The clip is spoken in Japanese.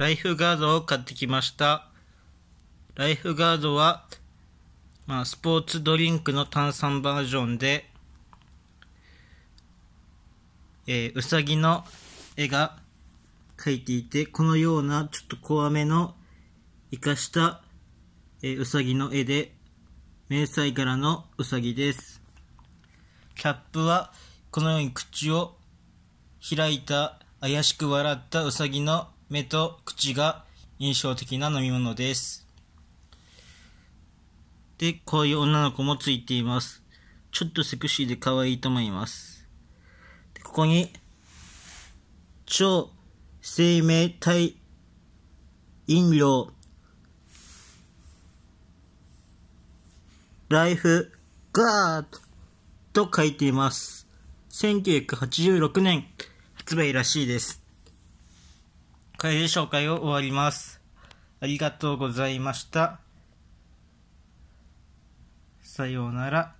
ライフガードを買ってきました。ライフガードは、まあ、スポーツドリンクの炭酸バージョンで、えー、うさぎの絵が描いていて、このようなちょっと怖めの生かした、えー、うさぎの絵で、迷彩柄のうさぎです。キャップは、このように口を開いた怪しく笑ったうさぎの目と口が印象的な飲み物です。で、こういう女の子もついています。ちょっとセクシーで可愛いと思います。でここに、超生命体飲料ライフガードと書いています。1986年発売らしいです。会で紹介を終わります。ありがとうございました。さようなら。